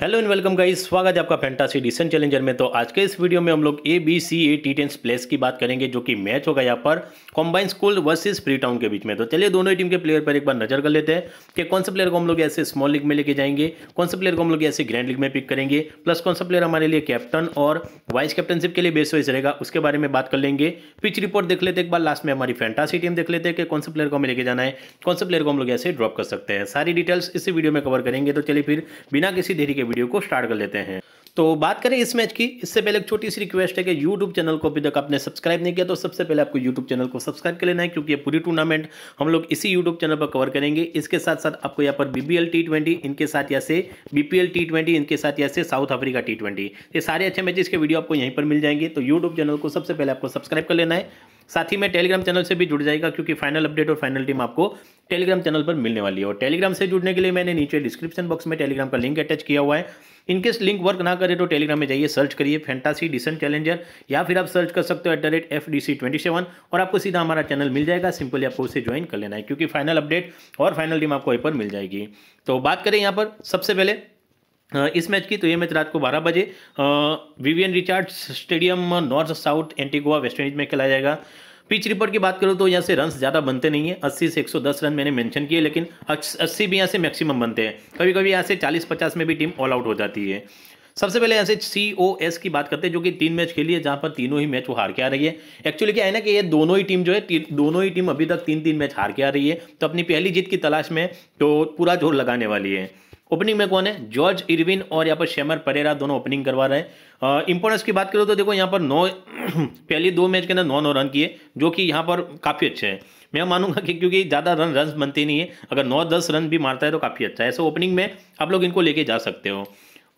hello and welcome guys स्वागत है आपका फैंटासी डिसन चैलेंजर में तो आज के इस वीडियो में हम लोग A B C A T tens place की बात करेंगे जो कि मैच होगा यहाँ पर combine school versus free town के बीच में तो चलिए दोनों ही टीम के प्लेयर पर एक बार नजर कर लेते हैं कि कौन से प्लेयर को हम लोग ऐसे स्मॉल लीग में लेके जाएंगे कौन से प्लेयर को हम लोग ऐसे ग्रैंड लीग में पिक करेंगे प्लस कौन सा प्लेयर हमारे लिए कैप्टन और वाइस कैप्टनशिप के लिए बेस वाइस रहेगा उसके बारे में बात कर लेंगे पिच रिपोर्ट देख लेते एक बार लास्ट में हमारी फैंटासी टीम देख लेते हैं कि कौन से प्लेयर को हमें लेके जाना है कौन से प्लेयर को हम लोग ऐसे ड्रॉप कर सकते हैं सारी डिटेल्स इसी वीडियो में कवर करेंगे तो चलिए फिर बिना किसी देरी के वीडियो को स्टार्ट कर लेते हैं तो बात करें इस मैच की इससे पहले एक छोटी सी रिक्वेस्ट है कि यूट्यूब चैनल को अभी तक आपने सब्सक्राइब नहीं किया तो सबसे पहले आपको यूट्यूब चैनल को सब्सक्राइब कर लेना है क्योंकि ये पूरी टूर्नामेंट हम लोग इसी यूट्यूब चैनल पर कवर करेंगे इसके साथ साथ आपको यहाँ पर बीबीएल टी इनके साथ या से बीपीएल टी इनके साथ या से साउथ अफ्रीका टी ये सारे अच्छे मैचेस के वीडियो आपको यहीं पर मिल जाएंगे तो यूट्यूब चैनल को सबसे पहले आपको सब्सक्राइब कर लेना है साथ ही मैं टेलीग्राम चैनल से भी जुड़ जाएगा क्योंकि फाइनल अपडेट और फाइनल टीम आपको टेलीग्राम चैनल पर मिलने वाली है और टेलीग्राम से जुड़ने के लिए मैंने नीचे डिस्क्रिप्शन बॉक्स में टेलीग्राम का लिंक अटैच किया हुआ है इनकेस लिंक वर्क ना करे तो टेलीग्राम में जाइए सर्च करिए फैंटासी डिसेंट चैलेंजर या फिर आप सर्च कर सकते हो at the rate F D C twenty seven और आपको सीधा हमारा चैनल मिल जाएगा सिंपली आपको उसे ज्वाइन कर लेना है क्योंकि फाइनल अपडेट और फाइनल टीम आपको यहाँ पर मिल जाएगी तो बात करें यहाँ पर सबसे पहले इस मैच की तो ये मैच रात को 12 बजे Vivian Richard stadium North South Antigua West Indies में खेला जाएगा पिच रिपोर्ट की बात करूँ तो यहाँ से रन ज़्यादा बनते नहीं है 80 से 110 रन मैंने मेंशन किए लेकिन 80 भी यहाँ से मैक्सिमम बनते हैं कभी कभी यहाँ से 40-50 में भी टीम ऑल आउट हो जाती है सबसे पहले यहाँ से सी ओ एस की बात करते हैं जो कि तीन मैच खेली है जहाँ पर तीनों ही मैच वो हार के आ रही है एक्चुअली क्या है ना कि ये दोनों ही टीम जो है दोनों ही टीम अभी तक तीन तीन मैच हार के आ रही है तो अपनी पहली जीत की तलाश में तो पूरा जोर लगाने वाली है ओपनिंग में कौन है जॉर्ज इरविन और यहाँ पर शेमर परेरा दोनों ओपनिंग करवा रहे हैं इंपोर्टेंस की बात करूँ तो देखो यहाँ पर नौ पहली दो मैच के अंदर नौ नौ रन किए जो कि यहाँ पर काफ़ी अच्छे हैं मैं मानूंगा कि क्योंकि ज़्यादा रन रन बनते नहीं है अगर नौ दस रन भी मारता है तो काफ़ी अच्छा है ऐसे ओपनिंग में आप लोग इनको लेके जा सकते हो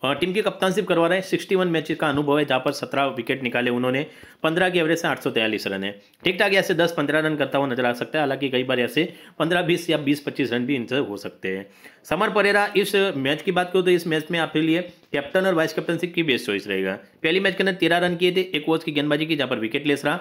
टीम की कप्तानशिप करवा रहे हैं सिक्सटी वन मैच का अनुभव है जहाँ पर सत्रह विकेट निकाले उन्होंने पंद्रह की एवरेज से आठ सौ तैयलीस रन है ठीक ठाक ऐसे दस पंद्रह रन करता हुआ नजर आ सकता है हालांकि कई बार ऐसे पंद्रह बीस या बीस पच्चीस रन भी इनसे हो सकते हैं समर परेरा इस मैच की बात करूँ तो इस मैच में आपके लिए कैप्टन और वाइस कैप्टनशिप की बेस्ट चॉइस रहेगा पहली मैच के अंदर तेरह रन किए थे एक ओवर की गेंदबाजी की जहाँ पर विकेट लेस रहा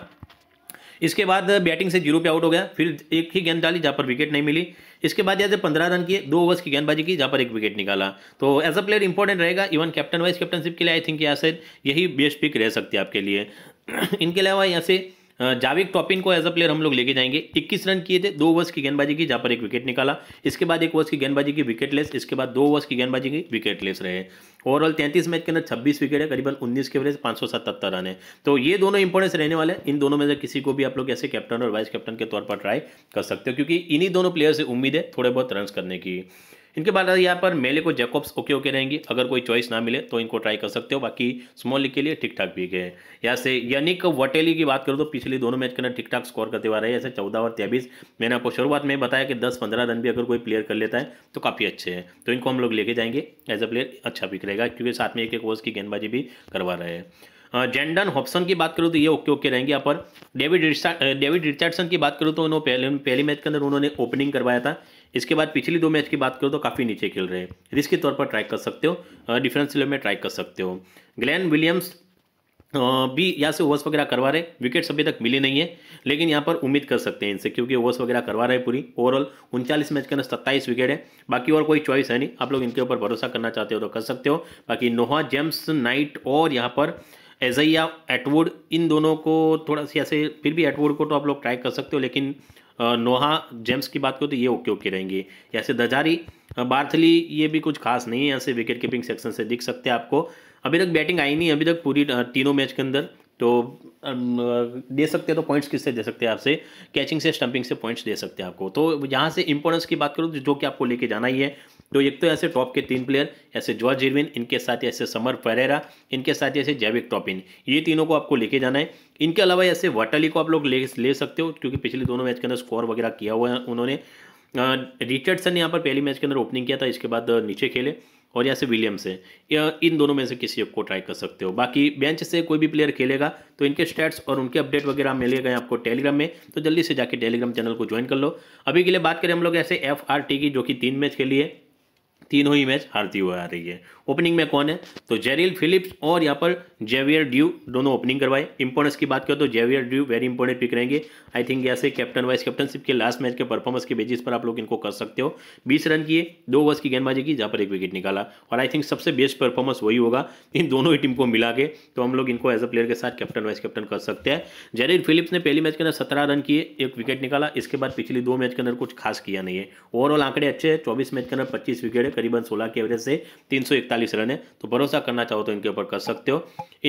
इसके बाद बैटिंग से जीरो पे आउट हो गया फिर एक ही गेंद डाली जहाँ पर विकेट नहीं मिली इसके बाद जैसे पंद्रह रन किए दो ओवर्स की गेंदबाजी की जहाँ पर एक विकेट निकाला तो एज अ प्लेयर इंपॉर्टेंट रहेगा इवन कैप्टन वाइस कैप्टनशिप के लिए आई थिंक यहाँ से यही बेस्ट पिक रह सकती है आपके लिए इनके अलावा यहाँ से जाविक टॉपिन को एज अ प्लेयर हम लोग लेके जाएंगे इक्कीस रन किए थे दो ओवर्स की गेंदबाजी की जहाँ पर एक विकेट निकाला इसके बाद एक ओवर्स की गेंदबाजी की विकेट लेस इसके बाद दो ओवर्स की गेंदबाजी की विकेट लेस रहे ओवरऑल तैंतीस मैच के अंदर छब्बीस विकेट है करीबन उन्नीस के एवरेज पाँच रन है तो ये दोनों इंपोर्टेंस रहने वाले हैं इन दोनों में से किसी को भी आप लोग ऐसे कैप्टन और वाइस कैप्टन के तौर पर ट्राई कर सकते हो क्योंकि इन्हीं दोनों प्लेयर से उम्मीद है थोड़े बहुत रन करने की इनके बाद यहाँ पर मेले को जैकॉब्स ओके ओके रहेंगे अगर कोई चॉइस ना मिले तो इनको ट्राई कर सकते हो बाकी स्मॉल लीग के लिए ठीक ठाक भी गए यहाँ से यानिक वटेली की बात करूँ तो पिछले दोनों मैच के अंदर ठीक ठाक स्कोर करते हुए रहे ऐसे चौदह और तेबीस मैंने आपको शुरुआत में बताया कि दस पंद्रह रन भी अगर कोई प्लेयर कर लेता है तो काफ़ी अच्छे हैं तो इनको हम लोग लेके जाएंगे एज अ प्लेयर अच्छा पिक रहेगा क्योंकि साथ में एक एक ओवर्स की गेंदबाजी भी करवा रहे हैं जेंडन हॉप्सन की बात करूँ तो ये ओके ओके रहेंगे यहाँ पर डेविड डेविड रिचर्डसन की बात करूँ तो उन्होंने पहले पहले मैच के अंदर उन्होंने ओपनिंग करवाया था इसके बाद पिछली दो मैच की बात करो तो काफ़ी नीचे खेल रहे हैं रिस्क के तौर पर ट्राई कर सकते हो डिफरेंस में ट्राई कर सकते हो ग्लैन विलियम्स भी यहाँ से ओवर्स वगैरह करवा रहे विकेट्स अभी तक मिले नहीं है लेकिन यहाँ पर उम्मीद कर सकते हैं इनसे क्योंकि ओवर्स वगैरह करवा रहे हैं पूरी ओवरऑल उनचालीस मैच के अंदर सत्ताईस विकेट है बाकी और कोई चॉइस है नहीं आप लोग इनके ऊपर भरोसा करना चाहते हो तो कर सकते हो बाकी नोहा जेम्स नाइट और यहाँ पर एजैया एटवुड इन दोनों को थोड़ा सा ऐसे फिर भी एटवुड को तो आप लोग ट्राई कर सकते हो लेकिन नोहा जेम्स की बात करो तो ये ओके ओके रहेंगे ऐसे दजारी बार्थली ये भी कुछ खास नहीं है यहाँ से विकेट कीपिंग सेक्शन से दिख सकते हैं आपको अभी तक बैटिंग आई नहीं अभी तक पूरी तीनों मैच के अंदर तो दे सकते हैं तो पॉइंट्स किससे दे सकते हैं आपसे कैचिंग से स्टंपिंग से पॉइंट्स दे सकते हैं आपको तो यहाँ से इंपॉर्टेंस की बात करूँ तो जो कि आपको लेके जाना ही है तो एक तो ऐसे टॉप के तीन प्लेयर ऐसे जॉर्ज इरविन इनके साथ ऐसे समर फरेरा इनके साथ ऐसे जैविक टॉपिन ये तीनों को आपको लेके जाना है इनके अलावा ऐसे वाटली को आप लोग ले ले सकते हो क्योंकि पिछले दोनों मैच के अंदर स्कोर वगैरह किया हुआ है उन्होंने रिचर्डसन ने यहाँ पर पहली मैच के अंदर ओपनिंग किया था इसके बाद नीचे खेले और यहाँ से विलियम्स है या इन दोनों में से किसी एक को ट्राई कर सकते हो बाकी बेंच से कोई भी प्लेयर खेलेगा तो इनके स्टैट्स और उनके अपडेट वगैरह मिलेगा आपको टेलीग्राम में तो जल्दी से जाके टेलीग्राम चैनल को ज्वाइन कर लो अभी के लिए बात करें हम लोग ऐसे एफ की जो कि तीन मैच खेली है तीनों ही मैच हारती हुई आ रही है ओपनिंग में कौन है तो जेरिल फिलिप्स और यहाँ पर जेवियर ड्यू दोनों ओपनिंग करवाए इम्पोर्टेंस की बात करें तो Xavier Dew very important pick रहेंगे आई थिंक यहाँ से कैप्टन वाइस कैप्टनशिप के लास्ट मैच के परफॉर्मेंस के बेसिस पर आप लोग इनको कर सकते हो बीस रन किए दो ओवर्स की गेंदबाजी की जहाँ पर एक विकेट निकाला और आई थिंक सबसे बेस्ट परफॉर्मेंस वही होगा इन दोनों ही टीम को मिला के तो हम लोग इनको एज अ प्लेयर के साथ कैप्टन वाइस कैप्टन कर सकते हैं जेरिल फिलिप्स ने पहली मैच के अंदर सत्रह रन किए एक विकेट निकाला इसके बाद पिछली दो मैच के अंदर कुछ खास किया नहीं है ओवरऑल आंकड़े अच्छे हैं चौबीस मैच के अंदर पच्चीस विकेट करीबन 16 के एवरेज से 341 रन है तो भरोसा करना चाहो तो इनके ऊपर कर सकते हो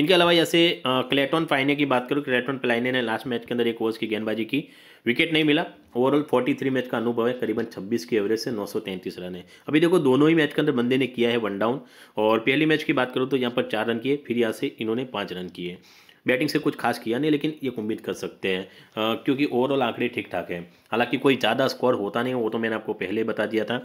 इनके अलावा जैसे क्लेटन फाइने की बात करूँ क्लेटन प्लाइने ने लास्ट मैच के अंदर एक ओवर्स की गेंदबाजी की विकेट नहीं मिला ओवरऑल 43 मैच का अनुभव है करीबन 26 की एवरेज से 933 रन है अभी देखो दोनों ही मैच के अंदर बंदे ने किया है वन डाउन और पहली मैच की बात करूँ तो यहाँ पर चार रन किए फिर यहाँ से इन्होंने पाँच रन किए बैटिंग से कुछ खास किया नहीं लेकिन ये उम्मीद कर सकते हैं क्योंकि ओवरऑल आंकड़े ठीक ठाक हैं हालांकि कोई ज़्यादा स्कोर होता नहीं वो तो मैंने आपको पहले बता दिया था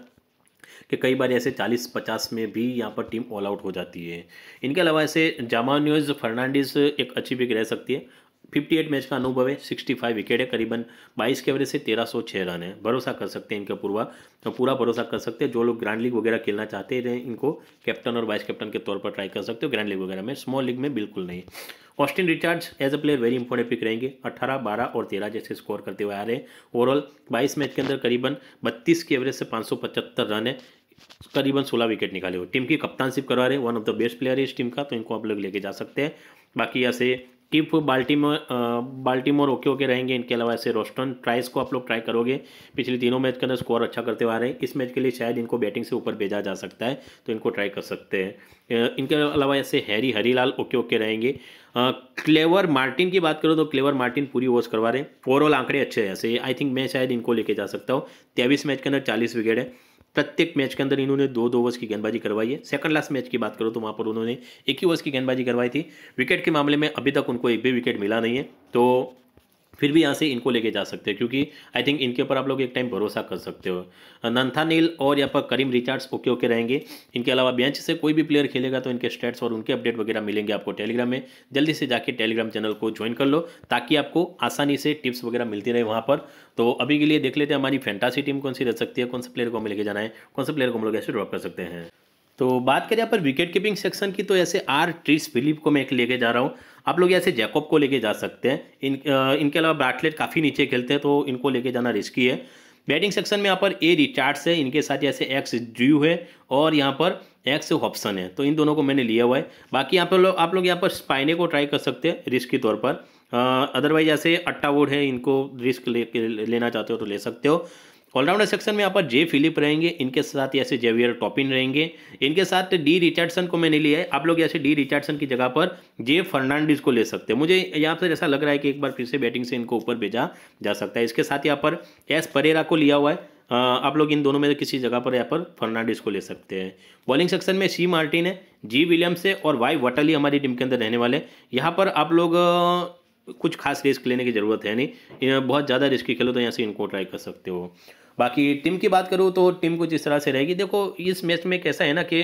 कि कई बार ऐसे चालीस पचास में भी यहाँ पर टीम ऑल आउट हो जाती है इनके अलावा ऐसे जामान्यूज फर्नांडिस एक अच्छी पिक रह सकती है 58 मैच का अनुभव है 65 विकेट है करीबन 22 के एवरेज से तेरह रन है भरोसा कर सकते हैं इनके पूर्वा तो पूरा भरोसा कर सकते हैं जो लोग ग्रैंड लीग वगैरह खेलना चाहते हैं इनको कैप्टन और वाइस कैप्टन के तौर पर ट्राई कर सकते हो ग्रैंड लीग वगैरह में स्मॉल लीग में बिल्कुल नहीं ऑस्टिन रिचार्ज as a player very important pick रहेंगे 18, 12 और 13 जैसे स्कोर करते हुए आ रहे हैं ओवरऑल 22 मैच के अंदर करीबन 32 की एवरेज से 575 रन है करीबन 16 विकेट निकाले हुए टीम की कप्तानशिप करवा रहे हैं one of the best player है इस टीम का तो इनको आप लोग लेके जा सकते हैं बाकी ऐसे if Baltimore Baltimore okay okay रहेंगे इनके अलावा ऐसे रोस्टन ट्राइस को आप लोग ट्राई करोगे पिछले तीनों मैच के अंदर स्कोर अच्छा करते हुए आ रहे हैं इस मैच के लिए शायद इनको बैटिंग से ऊपर भेजा जा सकता है तो इनको ट्राई कर सकते हैं इनके अलावा ऐसे हैरी हरीलाल ओके ओके रहेंगे क्लेवर मार्टिन की बात करो तो क्लेवर मार्टिन पूरी ओवर्स करवा रहे हैं ओवरऑल आंकड़े अच्छे हैं ऐसे आई थिंक मैं शायद इनको लेके जा सकता हूँ तेईस मैच के अंदर चालीस विकेट है प्रत्येक मैच के अंदर इन्होंने दो दो ओवर्स की गेंदबाजी करवाई है सेकंड लास्ट मैच की बात करो तो वहाँ पर उन्होंने एक ही ओवर्स की गेंदबाजी करवाई थी विकेट के मामले में अभी तक उनको एक भी विकेट मिला नहीं है तो फिर भी यहाँ से इनको लेके जा सकते हैं क्योंकि आई थिंक इनके ऊपर आप लोग एक टाइम भरोसा कर सकते हो नंथानील और यहाँ पर करीम रिचार्ड्स ओके ओके रहेंगे इनके अलावा बेंच से कोई भी प्लेयर खेलेगा तो इनके स्टेट्स और उनके अपडेट वगैरह मिलेंगे आपको टेलीग्राम में जल्दी से जाके टेलीग्राम चैनल को ज्वाइन कर लो ताकि आपको आसानी से टिप्स वगैरह मिलती रहे वहाँ पर तो अभी के लिए देख लेते हैं हमारी फैंटासी टीम कौन सी रह सकती है कौन से प्लेयर को हमें लेके जाना है कौन से प्लेयर को हम लोग ऐसे ड्रॉप कर सकते हैं तो बात करें यहाँ पर विकेट कीपिंग सेक्शन की तो ऐसे आर ट्रिस फिलिप को मैं एक लेके जा रहा हूँ आप लोग ऐसे जैकब को लेके जा सकते हैं इन इनके अलावा ब्राटलेट काफ़ी नीचे खेलते हैं तो इनको लेके जाना रिस्की है बैटिंग सेक्शन में यहाँ पर ए रिचार्ड्स है इनके साथ ऐसे एक्स ड्यू है और यहाँ पर एक्स ऑप्शन है तो इन दोनों को मैंने लिया हुआ है बाकी यहाँ पर लोग आप लोग यहाँ पर स्पाइने को ट्राई कर सकते हैं रिस्क के तौर पर अदरवाइज ऐसे अट्टा वोड है इनको रिस्क ले लेना चाहते हो तो ले सकते हो ऑलराउंडर सेक्शन में यहाँ पर जे फिलिप रहेंगे इनके साथ ऐसे जेवियर टॉपिन रहेंगे इनके साथ डी रिचर्डसन को मैंने लिया है आप लोग ऐसे डी रिचर्डसन की जगह पर जे फर्नांडिस को ले सकते हैं मुझे यहाँ पर ऐसा लग रहा है कि एक बार फिर से बैटिंग से इनको ऊपर भेजा जा सकता है इसके साथ यहाँ पर एस परेरा को लिया हुआ है आप लोग इन दोनों में से किसी जगह पर यहाँ पर फर्नांडिस को ले सकते हैं बॉलिंग सेक्शन में सी मार्टिन है जी विलियम्स है और वाई वटली हमारी टीम के अंदर रहने वाले यहाँ पर आप लोग कुछ खास रिस्क लेने की ज़रूरत है नहीं बहुत ज़्यादा रिस्की खेलो तो यहाँ से इनको ट्राई कर सकते हो बाकी टीम की बात करूँ तो टीम कुछ इस तरह से रहेगी देखो इस मैच में कैसा है ना कि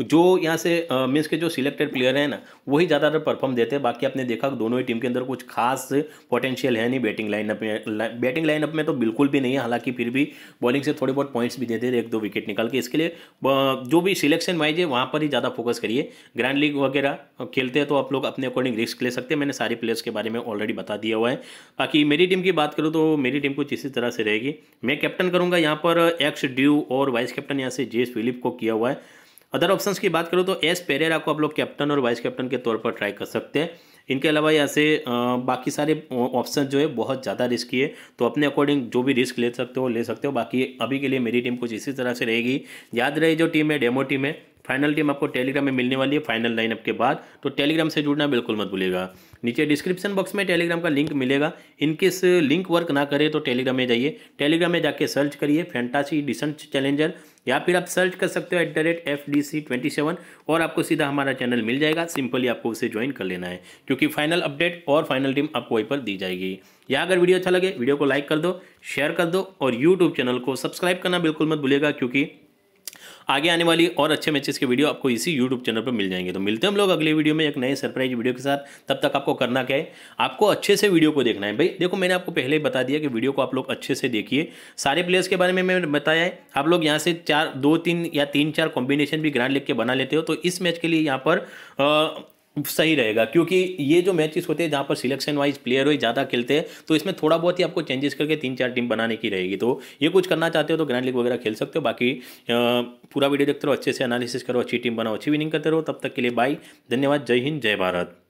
जो यहाँ से मीन्स के जो सिलेक्टेड प्लेयर हैं ना वही ज़्यादातर परफॉर्म देते हैं बाकी आपने देखा दोनों ही टीम के अंदर कुछ खास पोटेंशियल है नहीं बैटिंग लाइनअप में बैटिंग लाइनअप में तो बिल्कुल भी नहीं है हालांकि फिर भी बॉलिंग से थोड़े बहुत पॉइंट्स भी देते थे एक दो विकेट निकाल के इसके लिए जो भी सिलेक्शन वाइज है वहाँ पर ही ज़्यादा फोकस करिए ग्रैंड लीग वगैरह खेलते हैं तो आप लोग अपने अकॉर्डिंग रिस्क ले सकते हैं मैंने सारे प्लेयर्स के बारे में ऑलरेडी बता दिया हुआ है बाकी मेरी टीम की बात करूँ तो मेरी टीम कुछ इसी तरह से रहेगी मैं कैप्टन करूँगा यहाँ पर एक्स ड्यू और वाइस कैप्टन यहाँ से जेस फिलिप को किया हुआ है अदर ऑप्शंस की बात करूँ तो एस पेरेरा को आप लोग कैप्टन और वाइस कैप्टन के तौर पर ट्राई कर सकते हैं इनके अलावा यहाँ से बाकी सारे ऑप्शन जो है बहुत ज़्यादा रिस्की है तो अपने अकॉर्डिंग जो भी रिस्क ले सकते हो ले सकते हो बाकी अभी के लिए मेरी टीम कुछ इसी तरह से रहेगी याद रहे जो टीम है डेमो टीम है फाइनल टीम आपको टेलीग्राम में मिलने वाली है फाइनल लाइनअप के बाद तो टेलीग्राम से जुड़ना बिल्कुल मत भूलिएगा नीचे डिस्क्रिप्शन बॉक्स में टेलीग्राम का लिंक मिलेगा इनकेस लिंक वर्क ना करे तो टेलीग्राम में जाइए टेलीग्राम में जाके सर्च करिए फैंटासी डिसेंट चैलेंजर या फिर आप सर्च कर सकते हो at the rate F D C twenty seven और आपको सीधा हमारा चैनल मिल जाएगा सिंपली आपको उसे ज्वाइन कर लेना है क्योंकि फाइनल अपडेट और फाइनल टीम आपको वहीं पर दी जाएगी या अगर वीडियो अच्छा लगे वीडियो को लाइक कर दो शेयर कर दो और यूट्यूब चैनल को सब्सक्राइब करना बिल्कुल मत भूलेगा क्योंकि आगे आने वाली और अच्छे मैचेस के वीडियो आपको इसी यूट्यूब चैनल पर मिल जाएंगे तो मिलते हैं हम लोग अगले वीडियो में एक नए सरप्राइज वीडियो के साथ तब तक आपको करना क्या है आपको अच्छे से वीडियो को देखना है भाई देखो मैंने आपको पहले ही बता दिया कि वीडियो को आप लोग अच्छे से देखिए सारे प्लेयर्स के बारे में मैंने बताया है आप लोग यहाँ से चार दो तीन या तीन चार कॉम्बिनेशन भी ग्रांड लेग के बना लेते हो तो इस मैच के लिए यहाँ पर सही रहेगा क्योंकि ये जो मैचेस होते हैं जहाँ पर सिलेक्शन वाइज प्लेयर वाइज ज़्यादा खेलते हैं तो इसमें थोड़ा बहुत ही आपको चेंजेस करके तीन चार टीम बनाने की रहेगी तो ये कुछ करना चाहते हो तो ग्रैंड लीग वगैरह खेल सकते हो बाकी पूरा वीडियो देखते रहो अच्छे से एनालिसिस करो अच्छी टीम बनाओ अच्छी विनिंग करते रहो तब तक के लिए बाय धन्यवाद जय हिंद जय भारत